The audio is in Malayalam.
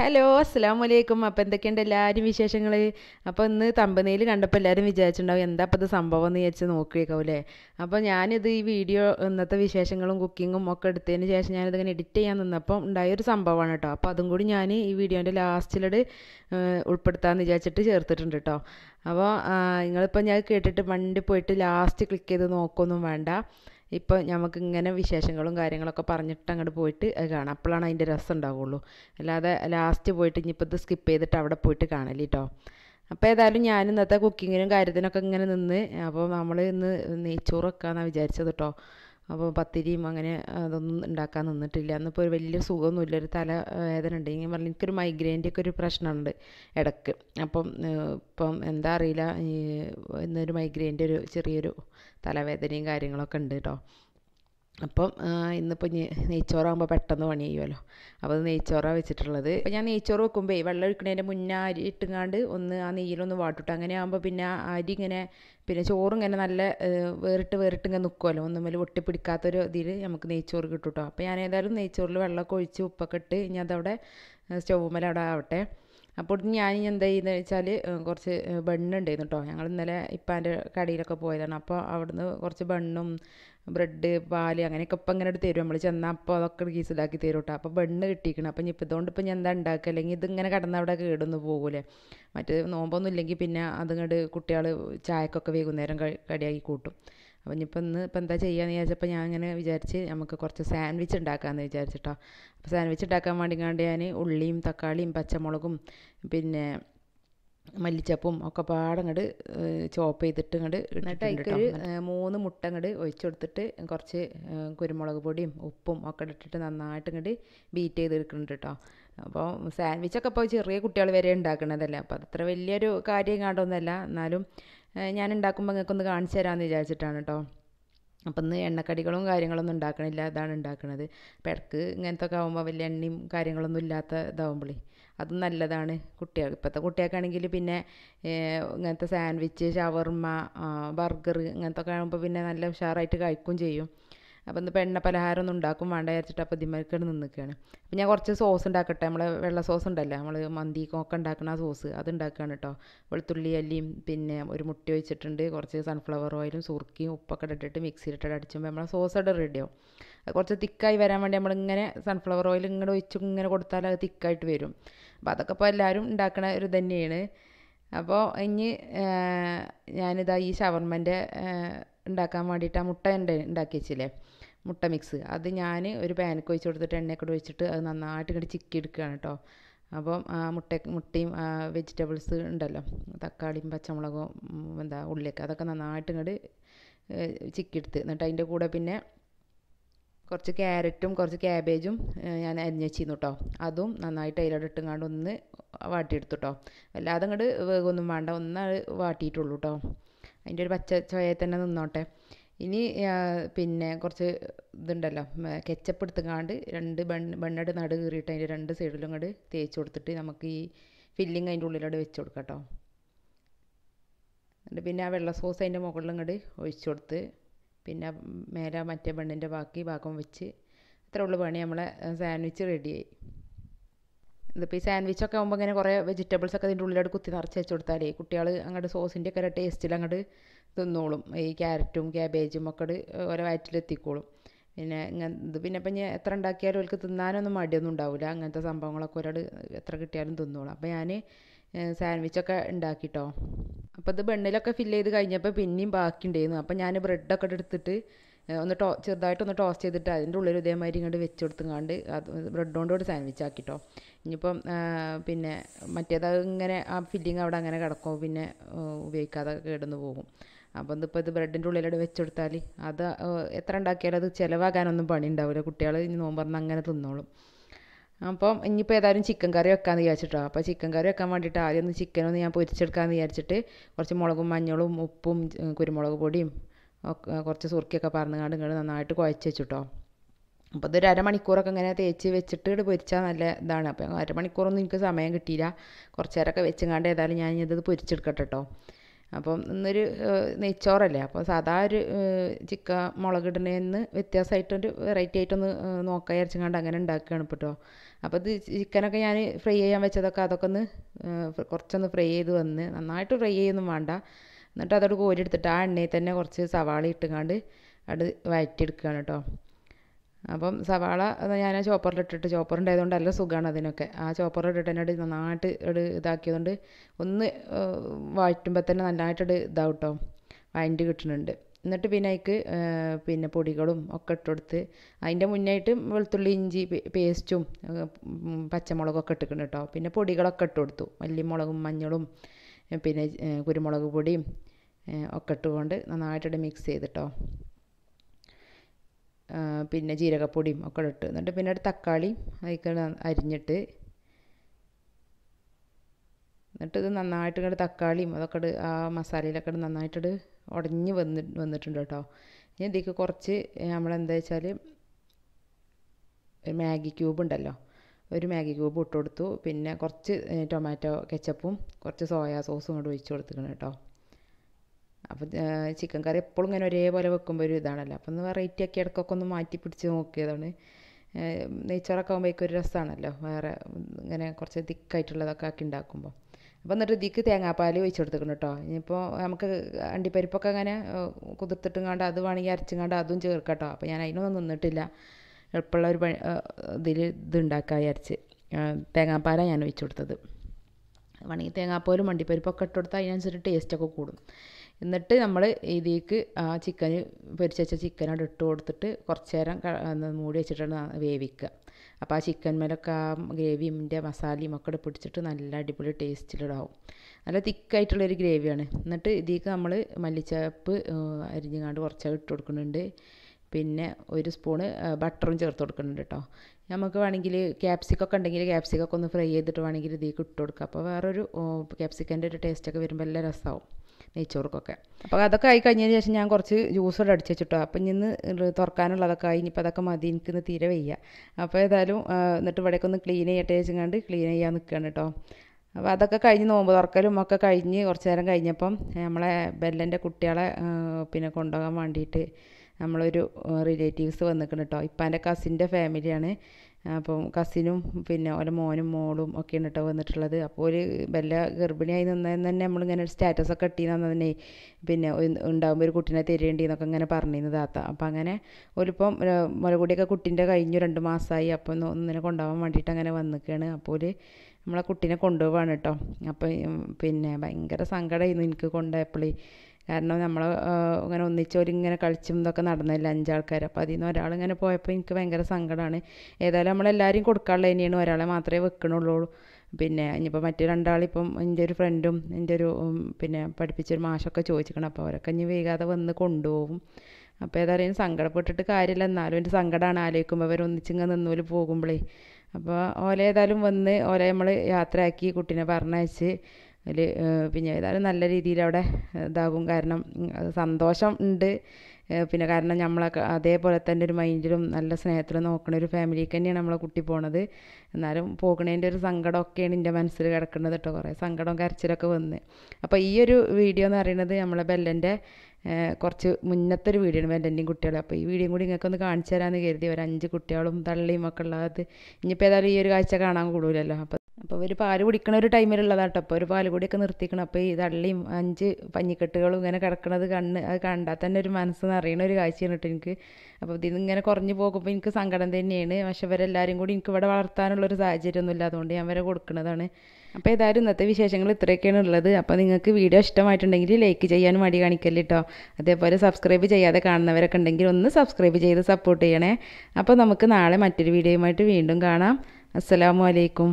ഹലോ അസ്സാം വലൈക്കും അപ്പോൾ എന്തൊക്കെയുണ്ട് എല്ലാവരും വിശേഷങ്ങൾ അപ്പോൾ ഇന്ന് തമ്പനയിൽ കണ്ടപ്പോൾ എല്ലാവരും വിചാരിച്ചിട്ടുണ്ടാവും എന്താ അപ്പോൾ ഇത് സംഭവം എന്ന് വിചാരിച്ച് നോക്കിയേക്കാവും അല്ലേ അപ്പോൾ ഞാനിത് ഈ വീഡിയോ ഇന്നത്തെ വിശേഷങ്ങളും കുക്കിങ്ങും ഒക്കെ എടുത്തതിന് ശേഷം ഇങ്ങനെ എഡിറ്റ് ചെയ്യാൻ നിന്നപ്പോൾ ഉണ്ടായൊരു സംഭവമാണ് കേട്ടോ അപ്പോൾ അതും കൂടി ഞാൻ ഈ വീഡിയോൻ്റെ ലാസ്റ്റിലോട് ഉൾപ്പെടുത്താമെന്ന് വിചാരിച്ചിട്ട് ചേർത്തിട്ടുണ്ട് കേട്ടോ അപ്പോൾ നിങ്ങളിപ്പോൾ ഞാൻ കേട്ടിട്ട് വണ്ടി പോയിട്ട് ലാസ്റ്റ് ക്ലിക്ക് ചെയ്ത് നോക്കൊന്നും വേണ്ട ഇപ്പോൾ നമുക്ക് ഇങ്ങനെ വിശേഷങ്ങളും കാര്യങ്ങളൊക്കെ പറഞ്ഞിട്ട് അങ്ങോട്ട് പോയിട്ട് അത് കാണാം അപ്പോഴാണ് അതിൻ്റെ രസം ഉണ്ടാവുള്ളൂ അല്ലാതെ ലാസ്റ്റ് പോയിട്ട് ഇനിയിപ്പോൾ ഇത് സ്കിപ്പ് ചെയ്തിട്ട് അവിടെ പോയിട്ട് കാണല് കേട്ടോ അപ്പോൾ ഏതായാലും ഞാൻ ഇന്നത്തെ കുക്കിങ്ങിനും കാര്യത്തിനൊക്കെ ഇങ്ങനെ നിന്ന് അപ്പോൾ നമ്മൾ ഇന്ന് നെയ്ച്ചോറ് വെക്കാമെന്നാണ് വിചാരിച്ചത് കേട്ടോ അപ്പോൾ പത്തിരിയും അങ്ങനെ അതൊന്നും ഉണ്ടാക്കാൻ നിന്നിട്ടില്ല എന്നിപ്പോൾ ഒരു വലിയ സുഖമൊന്നുമില്ല ഒരു തല വേദന ഉണ്ട് ഇങ്ങനെ പറഞ്ഞു എനിക്കൊരു മൈഗ്രെയിൻ്റെ ഒക്കെ ഒരു പ്രശ്നമുണ്ട് ഇടക്ക് അപ്പം ഇപ്പം എന്താ അറിയില്ല ഇന്നൊരു മൈഗ്രെയിൻ്റെ ഒരു ചെറിയൊരു തലവേദനയും കാര്യങ്ങളൊക്കെ ഉണ്ട് കേട്ടോ അപ്പം ഇന്നിപ്പോൾ നെയ്ച്ചോറാകുമ്പോൾ പെട്ടെന്ന് പണി ചെയ്യുമല്ലോ അപ്പോൾ അത് നെയ്ച്ചോറാണ് വെച്ചിട്ടുള്ളത് അപ്പോൾ ഞാൻ നെയ്ച്ചോറ് വെക്കുമ്പോൾ വെള്ളം ഒഴിക്കണതിൻ്റെ മുന്നേ അരി ഇട്ടുങ്ങാണ്ട് ഒന്ന് ആ നെയ്യിലൊന്ന് വാട്ടിട്ട് അങ്ങനെ ആകുമ്പോൾ പിന്നെ അരി ഇങ്ങനെ പിന്നെ ചോറ് ഇങ്ങനെ നല്ല വേറിട്ട് വേറിട്ട് ഇങ്ങനെ നിൽക്കുമല്ലോ ഒന്നുമേൽ ഒട്ടിപ്പിടിക്കാത്തൊരു ഇതിൽ നമുക്ക് നെയ്ച്ചോറ് കിട്ടും കേട്ടോ അപ്പോൾ ഞാൻ ഏതായാലും നെയ്ച്ചോറിൽ വെള്ളമൊക്കെ ഒഴിച്ച് ഉപ്പൊക്കെ ഇട്ട് ഇനി അതവിടെ സ്റ്റൗമ്മൽ അവിടെ ആവട്ടെ അപ്പോൾ ഞാൻ എന്താ ചെയ്യുന്നത് വെച്ചാൽ കുറച്ച് ബണ്ണുണ്ടായിരുന്നു കേട്ടോ ഞങ്ങൾ ഇന്നലെ എൻ്റെ കടയിലൊക്കെ പോയതാണ് അപ്പോൾ അവിടുന്ന് കുറച്ച് ബണ്ണും ബ്രെഡ് പാല് അങ്ങനെയൊക്കെ ഇപ്പം ഇങ്ങനെ എടുത്ത് തരും നമ്മൾ ചെന്നാൽ അപ്പോൾ അതൊക്കെ ഗീസിലാക്കി തരും കേട്ടോ അപ്പോൾ ബണ്ണ് കിട്ടിയിരിക്കണം അപ്പം ഇപ്പം ഇതുകൊണ്ട് ഇപ്പം ഞാൻ എന്താ ഉണ്ടാക്കുക അല്ലെങ്കിൽ ഇതിങ്ങനെ കിടന്ന് അവിടെ കേടുന്നു പോകൂലേ മറ്റേ നോമ്പൊന്നും ഇല്ലെങ്കിൽ പിന്നെ അതുങ്ങോട്ട് കുട്ടികൾ ചായക്കൊക്കെ വൈകുന്നേരം കടിയാക്കി കൂട്ടും അപ്പം ഇനിയിപ്പോൾ ഇന്ന് ഇപ്പം എന്താ ചെയ്യാന്ന് വിചാരിച്ചപ്പോൾ ഞാൻ ഇങ്ങനെ വിചാരിച്ച് നമുക്ക് കുറച്ച് സാൻഡ്വിച്ച് ഉണ്ടാക്കാമെന്ന് വിചാരിച്ചിട്ടോ അപ്പോൾ സാൻഡ്വിച്ച് ഉണ്ടാക്കാൻ വേണ്ടി കണ്ട് ഞാൻ ഉള്ളിയും തക്കാളിയും പച്ചമുളകും പിന്നെ മല്ലിച്ചപ്പും ഒക്കെ പാടെ അങ്ങോട്ട് ചോപ്പ് ചെയ്തിട്ട് ഇങ്ങോട്ട് എന്നിട്ട് അതിൽക്കൊരു മൂന്ന് മുട്ട അങ്ങോട്ട് ഒഴിച്ചു കൊടുത്തിട്ട് കുറച്ച് കുരുമുളക് പൊടിയും ഉപ്പും ഒക്കെ ഇട്ടിട്ട് നന്നായിട്ട് ഇങ്ങോട്ട് ബീറ്റ് എടുക്കുന്നുണ്ട് കേട്ടോ അപ്പോൾ ഒക്കെ ഇപ്പോൾ ചെറിയ കുട്ടികൾ വരെ ഉണ്ടാക്കുന്നതല്ലേ അപ്പോൾ അതത്ര വലിയൊരു കാര്യം കാണ്ടൊന്നുമല്ല എന്നാലും ഞാൻ ഉണ്ടാക്കുമ്പോൾ നിങ്ങൾക്ക് ഒന്ന് കാണിച്ചു തരാമെന്ന് വിചാരിച്ചിട്ടാണ് കേട്ടോ അപ്പം ഇന്ന് എണ്ണക്കടികളും കാര്യങ്ങളൊന്നും ഉണ്ടാക്കണില്ല അതാണ് ഉണ്ടാക്കുന്നത് അപ്പം ഇടക്ക് ഇങ്ങനത്തെ ഒക്കെ ആകുമ്പോൾ വലിയ എണ്ണയും കാര്യങ്ങളൊന്നും ഇല്ലാത്ത ഇതാവുമ്പോഴേ അത് നല്ലതാണ് കുട്ടികൾ ഇപ്പോഴത്തെ കുട്ടികൾക്കാണെങ്കിൽ പിന്നെ ഇങ്ങനത്തെ സാൻഡ്വിച്ച് ഷവർമ്മ ബർഗർ ഇങ്ങനത്തെ ഒക്കെ ആകുമ്പോൾ പിന്നെ നല്ല ഉഷാറായിട്ട് കഴിക്കും ചെയ്യും അപ്പോൾ ഇന്ന് എണ്ണ പലഹാരം ഒന്നും ഉണ്ടാക്കും വേണ്ട വിചാരിച്ചിട്ട് അപ്പോൾ ഇതിമേക്കാണ് നിന്നിക്കുകയാണ് അപ്പം ഞാൻ കുറച്ച് സോസ് ഉണ്ടാക്കട്ടെ നമ്മൾ വെള്ള സോസ് ഉണ്ടല്ലോ നമ്മൾ കോക്ക ഉണ്ടാക്കുന്ന സോസ് അത് ഉണ്ടാക്കുകയാണ് കേട്ടോ വെളുത്തുള്ളി അല്ലിയും പിന്നെ ഒരു മുട്ട ഒഴിച്ചിട്ടുണ്ട് കുറച്ച് സൺഫ്ലവർ ഓയിലും സുറുക്കിയും ഉപ്പൊക്കെ ഇട്ടിട്ട് മിക്സിയിലിട്ട് അടിച്ചുമ്പോൾ നമ്മളെ സോസ് അവിടെ റെഡിയാവും അത് കുറച്ച് തിക്കായി വരാൻ വേണ്ടി നമ്മളിങ്ങനെ സൺഫ്ലവർ ഓയിൽ ഇങ്ങനെ ഒഴിച്ച് ഇങ്ങനെ കൊടുത്താൽ അത് തിക്കായിട്ട് വരും അപ്പോൾ അതൊക്കെ ഇപ്പോൾ എല്ലാവരും ഉണ്ടാക്കണ ഒരു തന്നെയാണ് അപ്പോൾ ഇനി ഞാനിതാ ഈ ഷവർമ്മൻ്റെ ഉണ്ടാക്കാൻ വേണ്ടിയിട്ട് ആ മുട്ട ഉണ്ട് ഉണ്ടാക്കി വെച്ചില്ലേ മുട്ട മിക്സ് അത് ഞാൻ ഒരു പാനൊക്കെ ഒഴിച്ച് കൊടുത്തിട്ട് എണ്ണയൊക്കെ ഒഴിച്ചിട്ട് അത് നന്നായിട്ട് ഇങ്ങനെ ചിക്കി എടുക്കുകയാണ് കേട്ടോ അപ്പം ആ മുട്ട മുട്ടയും വെജിറ്റബിൾസ് ഉണ്ടല്ലോ തക്കാളിയും പച്ചമുളകും എന്താ ഉള്ളിയൊക്കെ അതൊക്കെ നന്നായിട്ട് ഇങ്ങോട്ട് എടുത്ത് എന്നിട്ട് അതിൻ്റെ കൂടെ പിന്നെ കുറച്ച് ക്യാരറ്റും കുറച്ച് ക്യാബേജും ഞാൻ അരിഞ്ഞുവെച്ചിരുന്നു കേട്ടോ അതും നന്നായിട്ട് അതിലോട്ട് ഇട്ടുങ്ങാണ്ട് ഒന്ന് വാട്ടിയെടുത്തു കേട്ടോ വല്ലാതെ അങ്ങോട്ട് വേഗമൊന്നും വേണ്ട ഒന്ന് വാട്ടിയിട്ടുള്ളൂ കേട്ടോ അതിൻ്റെ ഒരു പച്ച ചോയയിൽ തന്നെ നിന്നോട്ടെ ഇനി പിന്നെ കുറച്ച് ഇതുണ്ടല്ലോ കെച്ചപ്പ് എടുത്തുങ്ങാണ്ട് രണ്ട് ബൺ ബണ്ണട് നടു കീറിയിട്ട് അതിൻ്റെ രണ്ട് സൈഡിലും ഇങ്ങോട്ട് തേച്ച് കൊടുത്തിട്ട് നമുക്ക് ഈ ഫില്ലിങ് അതിൻ്റെ ഉള്ളിലോട്ട് വെച്ച് കൊടുക്കാം കേട്ടോ പിന്നെ ആ വെള്ള സോസ് അതിൻ്റെ മുകളിൽ ഇങ്ങോട്ട് ഒഴിച്ചു കൊടുത്ത് പിന്നെ മേലെ മറ്റേ ബണ്ണിൻ്റെ ബാക്കി ഭാഗം വെച്ച് അത്രേ ഉള്ളൂ പണി നമ്മളെ സാൻഡ്വിച്ച് റെഡിയായി ഇതിപ്പോൾ ഈ സാൻഡ്വിച്ചൊക്കെ ആകുമ്പോൾ ഇങ്ങനെ കുറേ വെജിറ്റബിൾസ് ഒക്കെ ഇതിന്റെ ഉള്ളിലോട്ട് കുത്തി നിറച്ച് വെച്ച് കൊടുത്താലേ കുട്ടികൾ അങ്ങോട്ട് സോസിൻ്റെ ഒക്കെ ടേസ്റ്റിൽ അങ്ങോട്ട് തിന്നോളും ഈ ക്യാരറ്റും ക്യാബേജും ഒക്കെ ഓരോ എത്തിക്കോളും പിന്നെ ഇങ്ങനെ ഇത് പിന്നെ ഇപ്പം ഞാൻ എത്ര ഉണ്ടാക്കിയാലും അവർക്ക് തിന്നാനൊന്നും മടിയൊന്നും ഉണ്ടാവില്ല അങ്ങനത്തെ സംഭവങ്ങളൊക്കെ ഒരാൾ എത്ര കിട്ടിയാലും തിന്നോളും അപ്പോൾ ഞാൻ സാൻഡ്വിച്ചൊക്കെ ഉണ്ടാക്കിട്ടോ അപ്പോൾ അത് ബണ്ണിലൊക്കെ ഫില്ല് ചെയ്ത് കഴിഞ്ഞപ്പോൾ പിന്നെയും ബാക്കി ഉണ്ടായിരുന്നു അപ്പോൾ ഞാൻ ബ്രെഡൊക്കെ എടുത്തിട്ട് ഒന്ന് ടോ ഒന്ന് ടോസ്റ്റ് ചെയ്തിട്ട് അതിൻ്റെ ഉള്ളിൽ ഇതേമാതിരി ഇങ്ങോട്ട് വെച്ച് കൊടുത്തുങ്ങാണ്ട് അത് ബ്രെഡ് കൊണ്ട് കൂടി സാൻഡ്വിച്ച് ആക്കിട്ടോ ഇനിയിപ്പം പിന്നെ മറ്റേത് ഇങ്ങനെ ആ ഫില്ലിങ് അവിടെ അങ്ങനെ കിടക്കും പിന്നെ ഉപയോഗിക്കാതെ കേടുന്ന് പോകും അപ്പം ഇതിപ്പോൾ ഇത് ബ്രെഡിൻ്റെ ഉള്ളിലൂടെ കൊടുത്താൽ അത് എത്ര ഉണ്ടാക്കിയാലും അത് ചിലവാകാനൊന്നും പണി ഉണ്ടാവില്ല കുട്ടികൾ ഇനി നോമ്പറന്ന് അങ്ങനെ തിന്നോളും അപ്പം ഇനിയിപ്പോൾ ഏതായാലും ചിക്കൻ കറി വെക്കാമെന്ന് വിചാരിച്ചിട്ടോ അപ്പോൾ ചിക്കൻ കറി വെക്കാൻ വേണ്ടിയിട്ട് ആദ്യം ഒന്ന് ചിക്കനൊന്ന് ഞാൻ പൊരിച്ചെടുക്കാമെന്ന് വിചാരിച്ചിട്ട് കുറച്ച് മുളകും മഞ്ഞളും ഉപ്പും കുരുമുളക് പൊടിയും ഒക്കെ കുറച്ച് സുറുക്കിയൊക്കെ പറഞ്ഞുകൊണ്ട് ഇങ്ങോട്ട് നന്നായിട്ട് കുഴച്ച് വെച്ചിട്ടോ അപ്പോൾ ഇതൊരു അരമണിക്കൂറൊക്കെ ഇങ്ങനെ തേച്ച് വെച്ചിട്ട് ഇവിടെ പൊരിച്ചാൽ നല്ല ഇതാണ് അപ്പോൾ അരമണിക്കൂറൊന്നും എനിക്ക് സമയം കിട്ടിയില്ല കുറച്ച് നേരമൊക്കെ വെച്ചങ്ങാണ്ട് ഏതായാലും ഞാൻ ഇത് പൊരിച്ചെടുക്കട്ടെ കേട്ടോ അപ്പം ഇന്നൊരു നെയ്ച്ചോറല്ലേ അപ്പോൾ സാധാ ഒരു ചിക്ക മുളകിടണേന്ന് വ്യത്യാസമായിട്ടൊരു വെറൈറ്റി ആയിട്ടൊന്ന് നോക്കാൻ വിചാരിച്ചുകൊണ്ട് അങ്ങനെ ഉണ്ടാക്കുകയാണ് ഇപ്പോൾ കേട്ടോ അപ്പോൾ ഇത് ചിക്കനൊക്കെ ഞാൻ ഫ്രൈ ചെയ്യാൻ വെച്ചതൊക്കെ അതൊക്കെ ഒന്ന് കുറച്ചൊന്ന് ഫ്രൈ ചെയ്ത് വന്ന് നന്നായിട്ട് ഫ്രൈ ചെയ്യൊന്നും വേണ്ട എന്നിട്ട് അതോട് കോരി എടുത്തിട്ട് ആ എണ്ണയിൽ തന്നെ കുറച്ച് സവാള ഇട്ടുകൊണ്ട് അത് വഴറ്റിയെടുക്കുകയാണ് കേട്ടോ അപ്പം സവാള ഞാൻ ആ ചോപ്പറിലിട്ടിട്ട് ചോപ്പറുണ്ടായതുകൊണ്ട് നല്ല സുഖമാണ് അതിനൊക്കെ ആ ചോപ്പർ ഇട്ടിട്ട് എന്നോട് നന്നായിട്ട് ഒരു ഇതാക്കിയതുകൊണ്ട് ഒന്ന് വഴറ്റുമ്പോൾ തന്നെ നന്നായിട്ടൊരു ഇതാവും കേട്ടോ വഴഞ്ഞിട്ട് കിട്ടുന്നുണ്ട് എന്നിട്ട് പിന്നെ അതിക്ക് പിന്നെ പൊടികളും ഒക്കെ ഇട്ടുകൊടുത്ത് അതിൻ്റെ മുന്നായിട്ട് വെളുത്തുള്ളി ഇഞ്ചി പേസ്റ്റും ഒക്കെ ഇട്ടിക്കണം കേട്ടോ പിന്നെ പൊടികളൊക്കെ ഇട്ടുകൊടുത്തു മല്ലിമുളകും മഞ്ഞളും പിന്നെ കുരുമുളക് പൊടിയും ഒക്കെ ഇട്ടുകൊണ്ട് നന്നായിട്ടിട്ട് മിക്സ് ചെയ്തിട്ടോ പിന്നെ ജീരകപ്പൊടിയും ഒക്കെ ഇട്ട് എന്നിട്ട് പിന്നെ ഒരു തക്കാളി അതിക്കണ അരിഞ്ഞിട്ട് എന്നിട്ട് ഇത് നന്നായിട്ട് ഇങ്ങോട്ട് തക്കാളിയും അതൊക്കെ ആ മസാലയിലൊക്കെ നന്നായിട്ട് ഉടഞ്ഞ് വന്ന് വന്നിട്ടുണ്ട് കേട്ടോ ഇനി ഇതിലേക്ക് കുറച്ച് നമ്മളെന്താ വെച്ചാൽ മാഗി ക്യൂബ് ഉണ്ടല്ലോ ഒരു മാഗി ക്യൂബ് ഇട്ട് കൊടുത്തു പിന്നെ കുറച്ച് ടൊമാറ്റോ കെച്ചപ്പും കുറച്ച് സോയാ സോസും കൂടി ഒഴിച്ച് കൊടുത്തിക്കണം കേട്ടോ അപ്പോൾ ചിക്കൻ കറി എപ്പോഴും ഇങ്ങനെ ഒരേപോലെ വെക്കുമ്പോൾ ഒരു ഇതാണല്ലോ അപ്പോൾ ഒന്ന് വെറൈറ്റി ആക്കി ഇടക്കൊക്കെ ഒന്ന് മാറ്റി പിടിച്ച് നോക്കിയതാണ് നെയ്ച്ചോറൊക്കെ ആകുമ്പോഴേക്കും ഒരു രസമാണല്ലോ വേറെ ഇങ്ങനെ കുറച്ച് തിക്കായിട്ടുള്ളതൊക്കെ ആക്കി ഉണ്ടാക്കുമ്പോൾ അപ്പോൾ എന്നിട്ട് ഇതിക്ക് തേങ്ങാപ്പാൽ ഒഴിച്ച് കൊടുത്തേക്കണം കേട്ടോ ഇനിയിപ്പോൾ നമുക്ക് അണ്ടിപ്പരിപ്പൊക്കെ അങ്ങനെ കുതിർത്തിട്ടും കണ്ട് അത് വേണമെങ്കിൽ അരച്ചും കണ്ട് അതും ചേർക്കട്ടോ അപ്പോൾ ഞാൻ അതിനൊന്നും നിന്നിട്ടില്ല എളുപ്പമുള്ള ഒരു പണി ഇതിൽ ഇത് ഉണ്ടാക്കാൻ അരച്ച് തേങ്ങാപ്പാലാണ് ഞാൻ ഒഴിച്ച് കൊടുത്തത് വേണമെങ്കിൽ തേങ്ങാപ്പാലും അണ്ടിപ്പരിപ്പൊക്കെ ഇട്ട് കൊടുത്താൽ അതിനനുസരിച്ച് ടേസ്റ്റൊക്കെ കൂടും എന്നിട്ട് നമ്മൾ ഇതിലേക്ക് ആ ചിക്കൻ പൊരിച്ച് വെച്ച അവിടെ ഇട്ട് കൊടുത്തിട്ട് കുറച്ച് നേരം മൂടി വെച്ചിട്ടാണ് വേവിക്കുക അപ്പോൾ ആ ചിക്കൻ മേലൊക്കെ ആ ഗ്രേവിൻ്റെ മസാലയും ഒക്കെ പിടിച്ചിട്ട് നല്ല അടിപൊളി ടേസ്റ്റിലിടാവും നല്ല തിക്കായിട്ടുള്ളൊരു ഗ്രേവിയാണ് എന്നിട്ട് ഇതിലേക്ക് നമ്മൾ മല്ലിച്ചപ്പ് അരിഞ്ഞുങ്ങാണ്ട് കുറച്ച് ഇട്ട് കൊടുക്കുന്നുണ്ട് പിന്നെ ഒരു സ്പൂണ് ബട്ടറും ചേർത്ത് കൊടുക്കുന്നുണ്ട് കേട്ടോ നമുക്ക് വേണമെങ്കിൽ ക്യാപ്സിക്കൊക്കെ ഉണ്ടെങ്കിൽ ക്യാപ്സിക്കൊക്കെ ഒന്ന് ഫ്രൈ ചെയ്തിട്ട് വേണമെങ്കിൽ ഇതിലേക്ക് ഇട്ട് കൊടുക്കുക അപ്പോൾ വേറൊരു ക്യാപ്സിക്കൻ്റെ ഒരു ടേസ്റ്റൊക്കെ വരുമ്പോൾ നല്ല രസമാവും നെയ്ച്ചോർക്കൊക്കെ അപ്പോൾ അതൊക്കെ ആയി കഴിഞ്ഞതിന് ശേഷം ഞാൻ കുറച്ച് ജ്യൂസോടെ അടിച്ചു വെച്ചിട്ടോ അപ്പം ഇന്ന് തുറക്കാനുള്ളതൊക്കെ ആയി ഇനിയിപ്പോൾ അതൊക്കെ മതി എനിക്കിന്ന് തീരെ വയ്യ അപ്പോൾ ഏതായാലും എന്നിട്ട് ഇവിടെയൊക്കെ ഒന്ന് ക്ലീൻ ചെയ്യട്ടെ വെച്ചങ്ങാണ്ട് ക്ലീൻ ചെയ്യാൻ നിൽക്കുകയാണ് കേട്ടോ അപ്പോൾ അതൊക്കെ കഴിഞ്ഞ് നോമ്പ് തുറക്കലും ഒക്കെ കഴിഞ്ഞ് കുറച്ച് നേരം കഴിഞ്ഞപ്പം നമ്മളെ ബെല്ലൻ്റെ കുട്ടികളെ പിന്നെ കൊണ്ടുപോകാൻ വേണ്ടിയിട്ട് നമ്മളൊരു റിലേറ്റീവ്സ് വന്നിക്കണം കേട്ടോ ഇപ്പം എൻ്റെ കസിൻ്റെ ഫാമിലിയാണ് അപ്പം കസിനും പിന്നെ ഓലെ മോനും മോളും ഒക്കെയാണ് കേട്ടോ വന്നിട്ടുള്ളത് അപ്പോൾ ഒരു വല്ല ഗർഭിണിയായി നിന്നതെന്ന് തന്നെ നമ്മളിങ്ങനെ ഒരു സ്റ്റാറ്റസൊക്കെ ഇട്ടീന്നു തന്നെ പിന്നെ ഉണ്ടാകുമ്പോൾ ഒരു കുട്ടീനെ തരേണ്ടിന്നൊക്കെ ഇങ്ങനെ പറഞ്ഞിരുന്നു താത്ത അപ്പം അങ്ങനെ ഒരിപ്പം മുലകൂടിയൊക്കെ കുട്ടീൻ്റെ കഴിഞ്ഞു രണ്ട് മാസമായി അപ്പോൾ ഒന്ന് ഒന്നിനെ കൊണ്ടുപോകാൻ വേണ്ടിയിട്ട് അങ്ങനെ വന്നിക്കുകയാണ് അപ്പോൾ ഒരു നമ്മളെ കുട്ടീനെ കൊണ്ടുപോവാണ് കേട്ടോ അപ്പോൾ പിന്നെ ഭയങ്കര സങ്കടമായിരുന്നു എനിക്ക് കൊണ്ടുപോയപ്പോൾ കാരണം നമ്മൾ ഇങ്ങനെ ഒന്നിച്ചോരിങ്ങനെ കളിച്ചും ഇതൊക്കെ നടന്നില്ല അഞ്ചാൾക്കാർ അപ്പോൾ അതിൽ നിന്ന് ഒരാൾ ഇങ്ങനെ പോയപ്പോൾ എനിക്ക് ഭയങ്കര സങ്കടമാണ് ഏതായാലും നമ്മളെല്ലാവരും കൊടുക്കാനുള്ള തന്നെയാണ് ഒരാളെ മാത്രമേ വെക്കണുള്ളൂ പിന്നെ ഇനിയിപ്പോൾ മറ്റു രണ്ടാളിപ്പം എൻ്റെ ഒരു ഫ്രണ്ടും എൻ്റെ ഒരു പിന്നെ പഠിപ്പിച്ചൊരു മാഷൊക്കെ ചോദിച്ചിരിക്കണം അപ്പോൾ അവരൊക്കെ ഇനി വൈകാതെ വന്ന് കൊണ്ടുപോകും അപ്പോൾ ഏതായാലും സങ്കടപ്പെട്ടിട്ട് കാര്യമില്ല എന്നാലും എൻ്റെ സങ്കടമാണ് ആലോചിക്കുമ്പോൾ അവർ ഒന്നിച്ചിങ്ങ് നിന്നൂല് പോകുമ്പോഴേ അപ്പോൾ ഓല ഏതായാലും വന്ന് ഓല നമ്മൾ യാത്രയാക്കി കുട്ടീനെ പറഞ്ഞയച്ച് അതിൽ പിന്നെ ഏതായാലും നല്ല രീതിയിൽ അവിടെ ഇതാകും കാരണം സന്തോഷം ഉണ്ട് പിന്നെ കാരണം നമ്മളൊക്കെ അതേപോലെ തന്നെ ഒരു മൈൻഡിലും നല്ല സ്നേഹത്തിലും നോക്കുന്ന ഒരു ഫാമിലിക്ക് തന്നെയാണ് നമ്മളെ കുട്ടി പോണത് എന്നാലും പോകുന്നതിൻ്റെ ഒരു സങ്കടമൊക്കെയാണ് എൻ്റെ മനസ്സിൽ കിടക്കുന്നത് കേട്ടോ കുറേ സങ്കടം കരച്ചിലൊക്കെ വന്ന് അപ്പോൾ ഈ ഒരു വീഡിയോ എന്ന് പറയുന്നത് നമ്മളെ ബെല്ലൻ്റെ കുറച്ച് മുന്നത്തെ ഒരു വീഡിയോ ആണ് ബെല്ലൻ്റെയും കുട്ടികളെ അപ്പോൾ ഈ വീഡിയോ കൂടി നിങ്ങൾക്ക് ഒന്ന് കാണിച്ചു തരാമെന്ന് കരുതി ഒരു അഞ്ച് കുട്ടികളും തള്ളിയും ഒക്കെ ഉള്ളത് ഇനിയിപ്പോൾ ഏതായാലും ഈ ഒരു കാഴ്ച കാണാൻ കൂടുതലല്ലോ അപ്പോൾ അപ്പോൾ ഒരു പാല് കുടിക്കണ ഒരു ടൈമിലുള്ളതാട്ടോ അപ്പോൾ ഒരു പാല് കൂടിയൊക്കെ നിർത്തിക്കണം അപ്പോൾ ഈ തള്ളിയും അഞ്ച് പഞ്ഞിക്കെട്ടുകളും ഇങ്ങനെ കിടക്കണത് കണ്ണ് അത് കണ്ടാൽ തന്നെ ഒരു മനസ്സ് നിറയണ ഒരു കാഴ്ചയാണ് കേട്ടോ എനിക്ക് അപ്പോൾ ഇതിങ്ങനെ കുറഞ്ഞു പോകുമ്പോൾ എനിക്ക് സങ്കടം തന്നെയാണ് പക്ഷെ അവരെല്ലാവരും കൂടി എനിക്ക് ഇവിടെ വളർത്താനുള്ളൊരു സാഹചര്യമൊന്നുമില്ല അതുകൊണ്ട് ഞാൻ വരെ കൊടുക്കുന്നതാണ് അപ്പോൾ ഏതായാലും ഇന്നത്തെ വിശേഷങ്ങൾ ഇത്രയൊക്കെയാണ് ഉള്ളത് അപ്പോൾ നിങ്ങൾക്ക് വീഡിയോ ഇഷ്ടമായിട്ടുണ്ടെങ്കിൽ ലൈക്ക് ചെയ്യാനും മടി കാണിക്കല്ലേ കേട്ടോ അതേപോലെ സബ്സ്ക്രൈബ് ചെയ്യാതെ കാണുന്നവരൊക്കെ ഉണ്ടെങ്കിൽ ഒന്ന് സബ്സ്ക്രൈബ് ചെയ്ത് സപ്പോർട്ട് ചെയ്യണേ അപ്പോൾ നമുക്ക് നാളെ മറ്റൊരു വീഡിയോയുമായിട്ട് വീണ്ടും കാണാം അസ്സലാമു അലൈക്കും